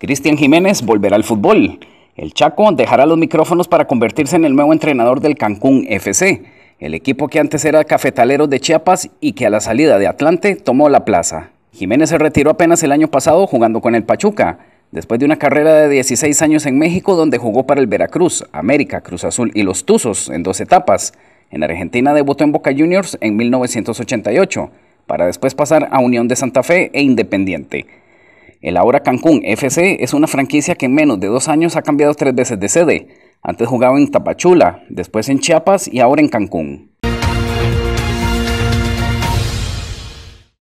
Cristian Jiménez volverá al fútbol. El Chaco dejará los micrófonos para convertirse en el nuevo entrenador del Cancún FC, el equipo que antes era cafetalero de Chiapas y que a la salida de Atlante tomó la plaza. Jiménez se retiró apenas el año pasado jugando con el Pachuca, después de una carrera de 16 años en México donde jugó para el Veracruz, América, Cruz Azul y los Tuzos en dos etapas. En Argentina debutó en Boca Juniors en 1988, para después pasar a Unión de Santa Fe e Independiente. El ahora Cancún FC es una franquicia que en menos de dos años ha cambiado tres veces de sede. Antes jugaba en Tapachula, después en Chiapas y ahora en Cancún.